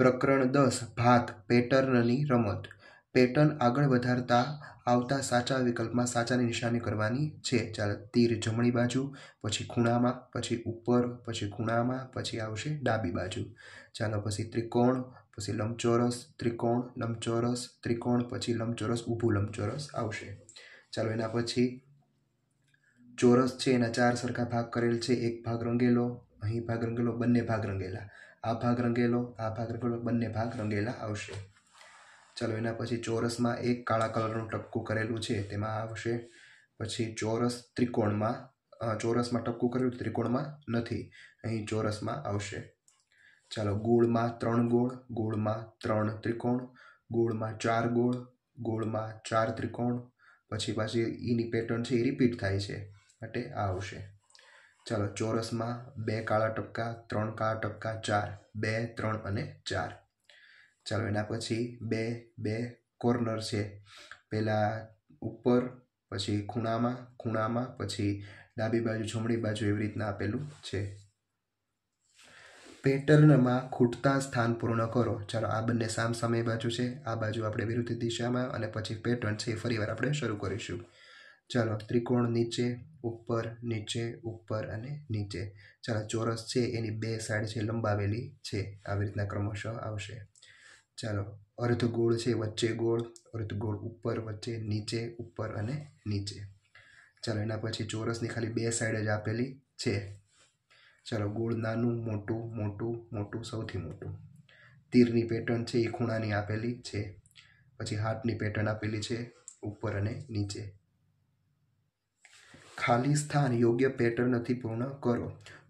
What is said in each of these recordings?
પ્રકરણ દસ ભાત પેટર્નની રમત પેટર્ન આગળ વધારતા આવતા સાચા વિકલ્પમાં સાચાની નિશાની કરવાની છે ચાલો તીર જમણી બાજુ પછી ખૂણામાં પછી ઉપર પછી ખૂણામાં પછી આવશે ડાબી બાજુ ચાલો પછી ત્રિકોણ પછી લંબચોરસ ત્રિકોણ લંબચોરસ ત્રિકોણ પછી લંબચોરસ ઊભું લંબચોરસ આવશે ચાલો એના પછી ચોરસ છે એના ચાર સરખા ભાગ કરેલ છે એક ભાગ રંગેલો અહીં ભાગ રંગેલો બંને ભાગ રંગેલા આ ભાગ રંગેલો આ ભાગ રંગેલો બંને ભાગ રંગેલા આવશે ચાલો એના પછી ચોરસમાં એક કાળા કલરનું ટપકું કરેલું છે તેમાં આવશે પછી ચોરસ ત્રિકોણમાં ચોરસમાં ટપકું કરેલું ત્રિકોણમાં નથી અહીં ચોરસમાં આવશે ચાલો ગોળમાં ત્રણ ગોળ ગોળમાં ત્રણ ત્રિકોણ ગોળમાં ચાર ગોળ ગોળમાં ચાર ત્રિકોણ પછી પાછી એની પેટર્ન છે એ રિપીટ થાય છે માટે આ આવશે ચાલો ચોરસમાં બે કાળા ટપકા ત્રણ કાળા ટપકા ચાર બે ત્રણ અને ચાર ચાલો એના પછી બે બે કોર્નર છે પહેલાં ઉપર પછી ખૂણામાં ખૂણામાં પછી ડાબી બાજુ જમણી બાજુ એવી રીતના આપેલું છે પેટર્નમાં ખૂટતા સ્થાન પૂર્ણ કરો ચાલો આ બંને સામસામે બાજુ છે આ બાજુ આપણે વિરુદ્ધ દિશામાં અને પછી પેટર્ન છે એ ફરીવાર આપણે શરૂ કરીશું ચાલો ત્રિકોણ નીચે ઉપર નીચે ઉપર અને નીચે ચાલો ચોરસ છે એની બે સાઈડ છે લંબાવેલી છે આવી રીતના ક્રમશઃ આવશે ચાલો અર્ધગોળ છે વચ્ચે ગોળ અર્ધગોળ ઉપર વચ્ચે નીચે ઉપર અને નીચે ચાલો એના પછી ચોરસની ખાલી બે સાઈડ જ આપેલી છે ચાલો ગોળ નાનું મોટું મોટું મોટું સૌથી મોટું તીરની પેટર્ન છે એ ખૂણાની આપેલી છે પછી હાથની પેટર્ન આપેલી છે ઉપર અને નીચે ખાલી સ્થાન યોગ્ય પેટર્નથી પૂર્ણ કરો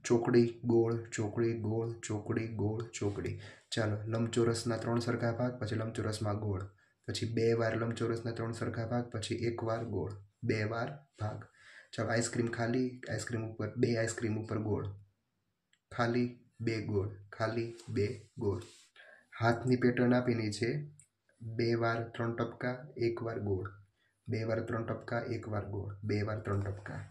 ચોકડી ગોળ ચોકડી ગોળ ચોકડી ગોળ ચોકડી ચાલો લંબચોરસના ત્રણ સરખા ભાગ પછી લંબચોરસમાં ગોળ પછી બે વાર લંબચોરસના ત્રણ સરખા ભાગ પછી એક વાર ગોળ બે વાર ભાગ ચાલો આઈસ્ક્રીમ ખાલી આઈસ્ક્રીમ ઉપર બે આઈસ્ક્રીમ ઉપર ગોળ ખાલી બે ગોળ ખાલી બે ગોળ હાથની પેટર્ન આપીની છે બે વાર ત્રણ ટપકા એક વાર ગોળ બે વાર ત્રણ ટપકા એક વાર ગોળ બે વાર ત્રણ ટપકા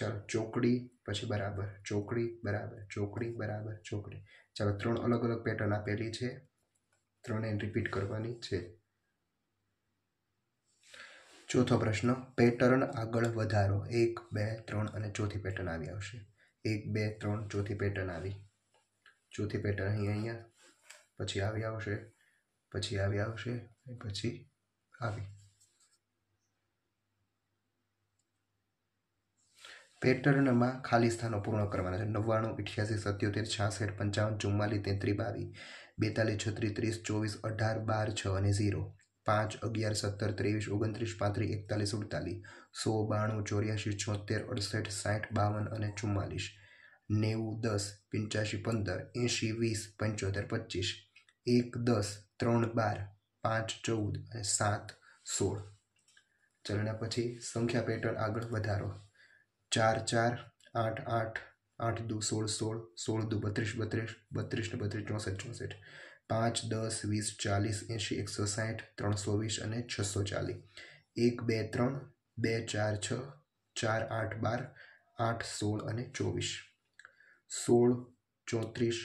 ચાલો ચોકડી પછી બરાબર ચોકડી બરાબર ચોકડી બરાબર ચોકડી ચાલો ત્રણ અલગ અલગ પેટર્ન આપેલી છે ત્રણેય રિપીટ કરવાની છે ચોથો પ્રશ્ન પેટર્ન આગળ વધારો એક બે ત્રણ અને ચોથી પેટર્ન આવી આવશે એક બે ત્રણ ચોથી પેટર્ન આવી ચોથી પેટર્ન અહીં અહીંયા પછી આવી આવશે પછી આવી આવશે પછી આવી પેટર્નમાં ખાલી સ્થાનો પૂર્ણ કરવાના છે નવ્વાણું અઠ્યાસી સત્યોતેર છાસઠ પંચાવન ચુમ્માલીસ તેત્રી બાવીસ બેતાલીસ છત્રીસ ત્રીસ ચોવીસ અઢાર બાર છ અને ઝીરો પાંચ અગિયાર સત્તર ત્રેવીસ ઓગણત્રીસ પાંત્રીસ એકતાલીસ ઉડતાલીસ સો બાણું ચોર્યાસી છોતેર અડસઠ સાઠ બાવન અને ચુમ્માલીસ નેવું દસ પંચ્યાસી પંદર એંશી વીસ પંચોતેર પચીસ એક દસ ત્રણ બાર પાંચ ચૌદ અને સાત સોળ ચલના પછી સંખ્યા પેટર્ન આગળ વધારો ચાર ચાર આઠ આઠ આઠ દુ સોળ સોળ સોળ દુ બત્રીસ બત્રીસ બત્રીસ ને બત્રીસ ચોસઠ ચોસઠ પાંચ દસ વીસ ચાલીસ એંશી એકસો સાઠ ત્રણસો વીસ અને છસો ચાલીસ એક બે ત્રણ બે ચાર છ ચાર આઠ બાર આઠ સોળ અને ચોવીસ સોળ ચોત્રીસ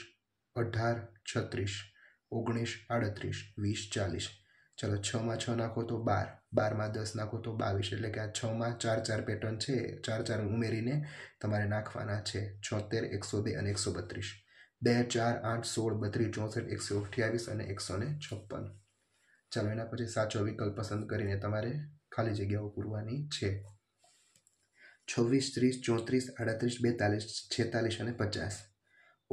અઢાર છત્રીસ ઓગણીસ આડત્રીસ વીસ ચાલીસ ચલો છમાં છ નાખો તો બાર બારમાં દસ નાખો તો બાવીસ એટલે કે આ છમાં ચાર ચાર પેટર્ન છે ચાર ચાર ઉમેરીને તમારે નાખવાના છે છોતેર એકસો બે અને એકસો બત્રીસ બે ચાર આઠ સોળ બત્રીસ ચોસઠ એકસો અઠ્યાવીસ અને એકસો ને છપ્પન ચાલો એના પછી સાચો વિકલ્પ પસંદ કરીને તમારે ખાલી જગ્યાઓ પૂરવાની છે છવ્વીસ ત્રીસ ચોત્રીસ આડત્રીસ બેતાલીસ છેતાલીસ અને પચાસ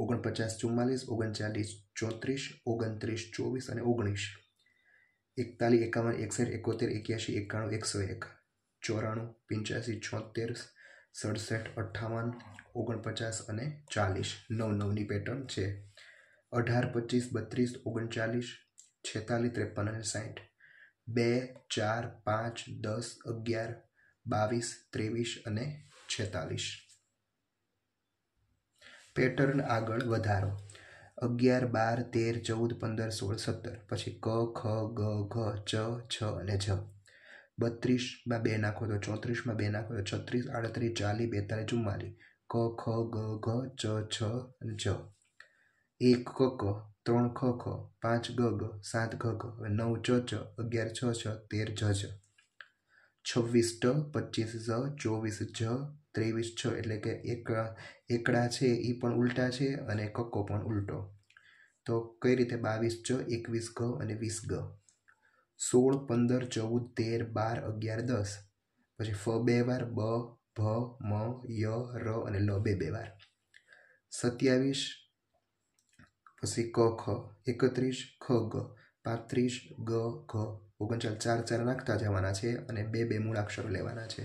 ઓગણપચાસ ચુમ્માલીસ ઓગણચાલીસ ચોત્રીસ ઓગણત્રીસ ચોવીસ અને ઓગણીસ એકતાલીસ એકાવન એકસઠ એકોતેર એક્યાસી એકાણું એકસો એક ચોરાણું પંચ્યાસી છોતેર સડસઠ અઠ્ઠાવન ઓગણપચાસ અને ચાલીસ નવ નવની પેટર્ન છે અઢાર પચીસ બત્રીસ ઓગણચાલીસ છેતાલીસ ત્રેપન અને સાઠ બે ચાર પાંચ દસ અગિયાર બાવીસ ત્રેવીસ અને છેતાલીસ પેટર્ન આગળ વધારો અગિયાર બાર તેર ચૌદ પંદર સોળ સત્તર પછી ક ખ ગ ઘ ચ છ અને જ બત્રીસમાં બે નાખો તો ચોત્રીસમાં બે નાખો તો છત્રીસ આડત્રીસ ચાલીસ બેતાલીસ ચુમ્માલીસ ક ખ ગ ઘ ચ છ અને જ એક ક ક ત્રણ ખ ખ પાંચ ગ ગ સાત ગ ગ નવ ચ ચ અગિયાર છ છ તેર જ છવ્વીસ ટ પચીસ ઝ ચોવીસ જ ત્રેવીસ છ એટલે કે એક એકડા છે એ પણ ઉલટા છે અને કક્કો પણ ઉલટો તો કઈ રીતે બાવીસ છ એકવીસ ગ અને વીસ ગ સોળ પંદર ચૌદ તેર બાર અગિયાર દસ પછી ફ બે વાર બ ભ મ ય ર અને લ બે બે વાર સત્યાવીસ પછી ક ખ એકત્રીસ ખ ગ પાંત્રીસ ગ ઘ ઓગણચાલ ચાર ચાર નાખતા જવાના છે અને બે બે મૂળાક્ષર લેવાના છે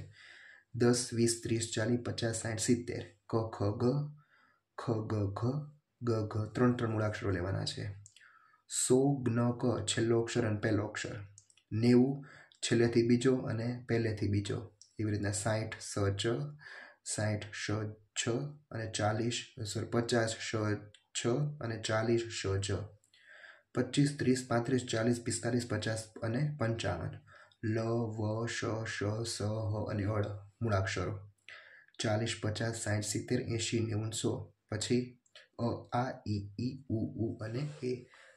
દસ વીસ ત્રીસ ચાલીસ પચાસ સાઠ સિત્તેર ક ખ ગ ખ ગ ઘ ગ ઘ ત્રણ ત્રણ મૂળાક્ષરો લેવાના છે સો જ્ઞ ક છેલ્લો અક્ષર અને પહેલો અક્ષર નેવું છેલ્લેથી બીજો અને પહેલેથી બીજો એવી રીતના સાઠ સ ચ સાઠ શ છ અને ચાલીસ સોરી પચાસ શ છ અને ચાલીસ શ જ પચીસ ત્રીસ પાંત્રીસ ચાલીસ પિસ્તાલીસ પચાસ અને પંચાવન લ વ શ શ સ હ અને અળ મૂળાક્ષરો ચાલીસ પચાસ સાઠ સિત્તેર એંશી નેવું સો પછી અ આ ઈ ઈ ઉ ઉ અને એ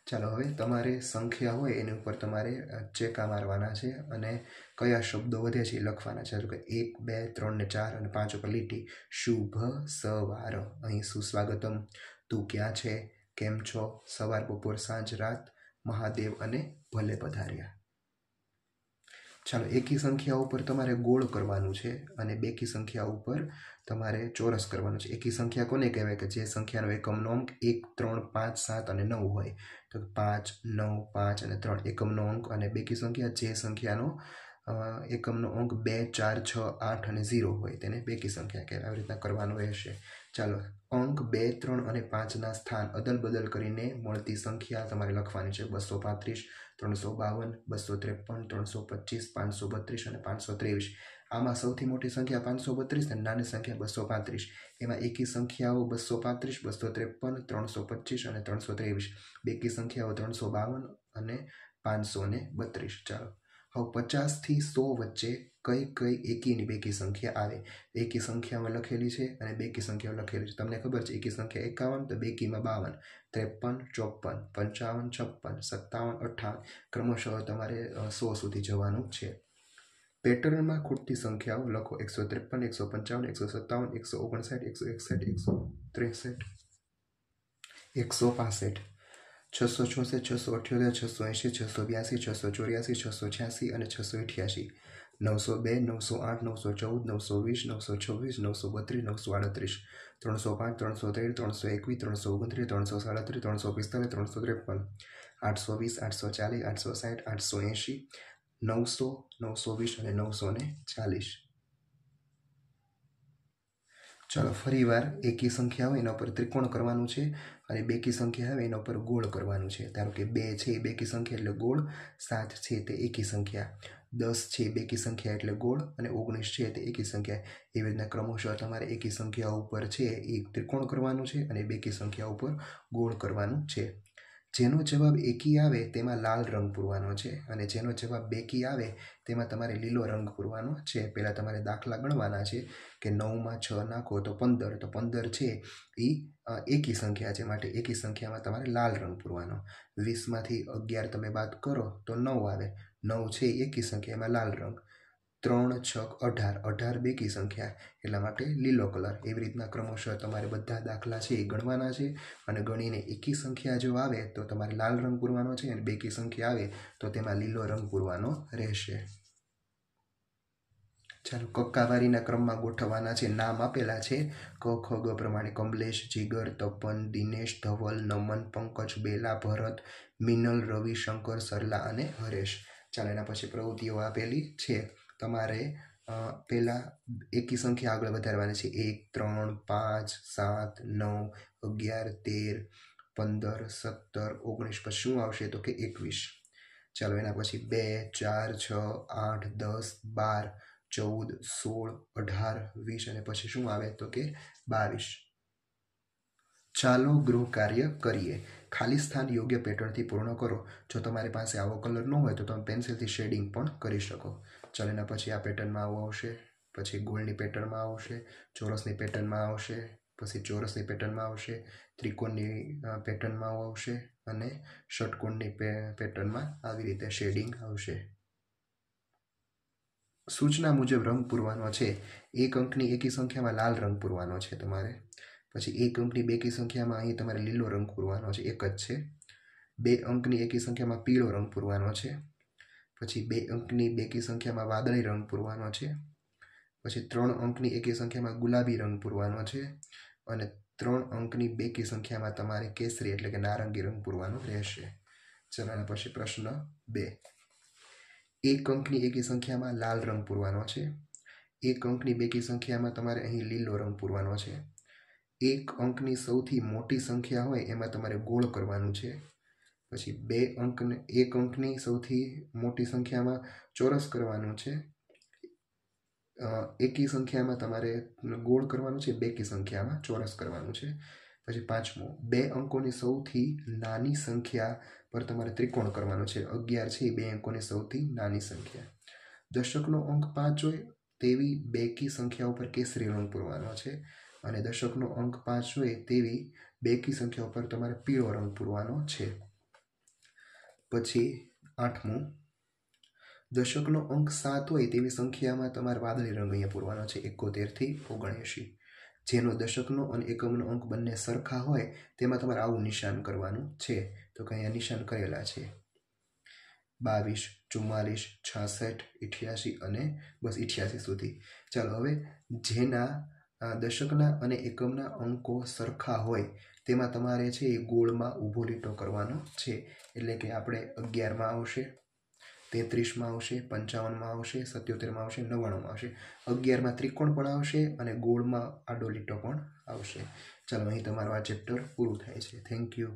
ચાલો હવે તમારે સંખ્યા હોય એની ઉપર તમારે ચેકા મારવાના છે અને કયા શબ્દો વધે છે એ લખવાના છે કે એક બે ત્રણ ને ચાર અને પાંચ ઉપર લીટી શુભ સવાર અહીં સુસ્વાગતમ તું ક્યાં છે કેમ છો સવાર બપોર સાંજ રાત મહાદેવ અને ભલે પધાર્યા ચાલો એકી સંખ્યા ઉપર તમારે ગોળ કરવાનું છે અને બેકી સંખ્યા ઉપર તમારે ચોરસ કરવાનું છે એકી સંખ્યા કોને કહેવાય કે જે સંખ્યાનો એકમનો અંક એક ત્રણ પાંચ સાત અને નવ હોય તો પાંચ નવ પાંચ અને ત્રણ એકમનો અંક અને બેકી સંખ્યા જે સંખ્યાનો એકમનો અંક બે ચાર છ આઠ અને ઝીરો હોય તેને બેકી સંખ્યા કહેવાય આવી રીતના કરવાનું રહેશે ચાલો અંક બે ત્રણ અને પાંચના સ્થાન અદલ બદલ કરીને મળતી સંખ્યા તમારે લખવાની છે બસો પાંત્રીસ ત્રણસો બાવન બસો ત્રેપન ત્રણસો પચીસ પાંચસો બત્રીસ અને પાંચસો ત્રેવીસ આમાં સૌથી મોટી સંખ્યા પાંચસો બત્રીસ અને નાની સંખ્યા બસો પાંત્રીસ એમાં એકી સંખ્યાઓ બસો પાંત્રીસ બસો ત્રેપન ત્રણસો પચીસ અને ત્રણસો ત્રેવીસ બેકી સંખ્યાઓ ત્રણસો બાવન અને પાંચસો ને બત્રીસ ચાલો હવે પચાસથી સો વચ્ચે કઈ કઈ એકીની બેકી સંખ્યા આવે એકી સંખ્યામાં લખેલી છે અને બેકી સંખ્યાઓ લખેલી છે તમને ખબર છે એકી સંખ્યા એકાવન તો બેકીમાં બાવન ત્રેપન ચોપન પંચાવન છપ્પન સત્તાવન અઠ્ઠાવન ક્રમશઃ તમારે સો સુધી જવાનું છે પેટર્નમાં ખૂટતી સંખ્યાઓ લખો એકસો ત્રેપન એકસો પંચાવન એકસો સત્તાવન એકસો ઓગણસાઠ એકસો એકસઠ એકસો ત્રેસઠ એકસો પાસઠ છસો છોસઠ છસો અઠ્યોતેર છસો એંશી છસો બ્યાસી છસો ચોર્યાસી છસો છ્યાસી અને છસો અઠ્યાસી નવસો બે નવસો આઠ નવસો ચૌદ નવસો વીસ નવસો છવ્વીસ નવસો બત્રીસ નવસો આડત્રીસ ત્રણસો પાંચ ત્રણસો તેર ત્રણસો એકવીસ ત્રણસો ઓગણત્રીસ ત્રણસો સાડત્રીસ ત્રણસો પિસ્તાલીસ ત્રણસો ત્રેપન આઠસો વીસ આઠસો ચાલીસ આઠસો સાઠ આઠસો એંશી નવસો નવસો વીસ અને નવસો ને ચાલીસ ચાલો ફરીવાર એકી સંખ્યા આવે એના ઉપર ત્રિકોણ કરવાનું છે અને બેકી સંખ્યા આવે એના ઉપર ગોળ કરવાનું છે ધારો કે બે છે એ બેકી સંખ્યા એટલે ગોળ સાત છે તે એકી સંખ્યા દસ છે બેકી સંખ્યા એટલે ગોળ અને ઓગણીસ છે તે એકી સંખ્યા એવી રીતના ક્રમશઃ તમારે એકી સંખ્યા ઉપર છે એ ત્રિકોણ કરવાનું છે અને બેકી સંખ્યા ઉપર ગોળ કરવાનું છે જેનો જવાબ એકી આવે તેમાં લાલ રંગ પૂરવાનો છે અને જેનો જવાબ બેકી આવે તેમાં તમારે લીલો રંગ પૂરવાનો છે પહેલાં તમારે દાખલા ગણવાના છે કે નવમાં છ નાખો તો પંદર તો પંદર છે એ એકી સંખ્યા છે માટે એકી સંખ્યામાં તમારે લાલ રંગ પૂરવાનો વીસમાંથી અગિયાર તમે બાદ કરો તો નવ આવે નવ છે એકી સંખ્યામાં લાલ રંગ ત્રણ છક અઢાર અઢાર બેકી સંખ્યા એટલા માટે લીલો કલર એવી રીતના ક્રમશઃ તમારે બધા દાખલા છે એ ગણવાના છે અને ગણીને એકી સંખ્યા જો આવે તો તમારે લાલ રંગ પૂરવાનો છે અને બેકી સંખ્યા આવે તો તેમાં લીલો રંગ પૂરવાનો રહેશે ચાલો કક્કાવારીના ક્રમમાં ગોઠવવાના છે નામ આપેલા છે ક ખ ગ પ્રમાણે કમલેશ જીગર તપન દિનેશ ધવલ નમન પંકજ બેલા ભરત મિનલ રવિ શંકર સરલા અને હરેશ ચાલો એના પછી પ્રવૃત્તિઓ આપેલી છે તમારે પહેલાં એકી સંખ્યા આગળ વધારવાની છે એક ત્રણ પાંચ સાત નવ અગિયાર તેર પંદર સત્તર ઓગણીસ પછી શું આવશે તો કે એકવીસ ચાલો એના પછી બે ચાર છ આઠ દસ બાર ચૌદ સોળ અઢાર વીસ અને પછી શું આવે તો કે બાવીસ ચાલો ગૃહ કાર્ય કરીએ ખાલી સ્થાન યોગ્ય પેટર્નથી પૂર્ણ કરો જો તમારી પાસે આવો કલર ન હોય તો તમે પેન્સિલથી શેડિંગ પણ કરી શકો ચાલો એના પછી આ પેટર્નમાં આવું આવશે પછી ગોળની પેટર્નમાં આવશે ચોરસની પેટર્નમાં આવશે પછી ચોરસની પેટર્નમાં આવશે ત્રિકોણની પેટર્નમાં આવું આવશે અને ષટકોણની પેટર્નમાં આવી રીતે શેડિંગ આવશે સૂચના મુજબ રંગ પૂરવાનો છે એક અંકની એકી સંખ્યામાં લાલ રંગ પૂરવાનો છે તમારે પછી એક અંકની બેકી સંખ્યામાં અહીં તમારે લીલો રંગ પૂરવાનો છે એક જ છે બે અંકની એકી સંખ્યામાં પીળો રંગ પૂરવાનો છે પછી બે અંકની બેકી સંખ્યામાં વાદળી રંગ પૂરવાનો છે પછી ત્રણ અંકની એકી સંખ્યામાં ગુલાબી રંગ પૂરવાનો છે અને ત્રણ અંકની બેકી સંખ્યામાં તમારે કેસરી એટલે કે નારંગી રંગ પૂરવાનો રહેશે ચલો એના પછી પ્રશ્ન બે એક અંકની એકી સંખ્યામાં લાલ રંગ પૂરવાનો છે એક અંકની બેકી સંખ્યામાં તમારે અહીં લીલો રંગ પૂરવાનો છે એક અંકની સૌથી મોટી સંખ્યા હોય એમાં તમારે ગોળ કરવાનું છે પછી બે અંકને એક અંકની સૌથી મોટી સંખ્યામાં ચોરસ કરવાનું છે એકી સંખ્યામાં તમારે ગોળ કરવાનું છે બેકી સંખ્યામાં ચોરસ કરવાનું છે પછી પાંચમું બે અંકોની સૌથી નાની સંખ્યા પર તમારે ત્રિકોણ કરવાનો છે અગિયાર છે એ બે અંકોની સૌથી નાની સંખ્યા દશકનો અંક પાંચ હોય તેવી બેકી સંખ્યા ઉપર કેસરી રંગ પૂરવાનો છે અને દશકનો અંક પાંચ હોય તેવી બેકી સંખ્યા ઉપર તમારે પીળો રંગ પૂરવાનો છે પછી આઠમું દશકનો અંક સાત હોય તેવી સંખ્યામાં તમારે વાદળી રંગ અહીંયા પૂરવાનો છે એકોતેરથી ઓગણએંશી જેનો દશકનો અને એકમનો અંક બંને સરખા હોય તેમાં તમારે આવું નિશાન કરવાનું છે તો કે અહીંયા નિશાન કરેલા છે બાવીસ ચુમ્માલીસ છાસઠ ઇઠ્યાસી અને બસ ઇઠ્યાસી સુધી ચાલો હવે જેના આ દશકના અને એકમના અંકો સરખા હોય તેમાં તમારે છે એ ગોળમાં ઊભો લીટો કરવાનો છે એટલે કે આપણે અગિયારમાં આવશે તેત્રીસમાં આવશે પંચાવનમાં આવશે સત્યોતેરમાં આવશે નવ્વાણુંમાં આવશે અગિયારમાં ત્રિકોણ પણ આવશે અને ગોળમાં આડો લીટો પણ આવશે ચાલો અહીં તમારું આ ચેપ્ટર પૂરું થાય છે થેન્ક યુ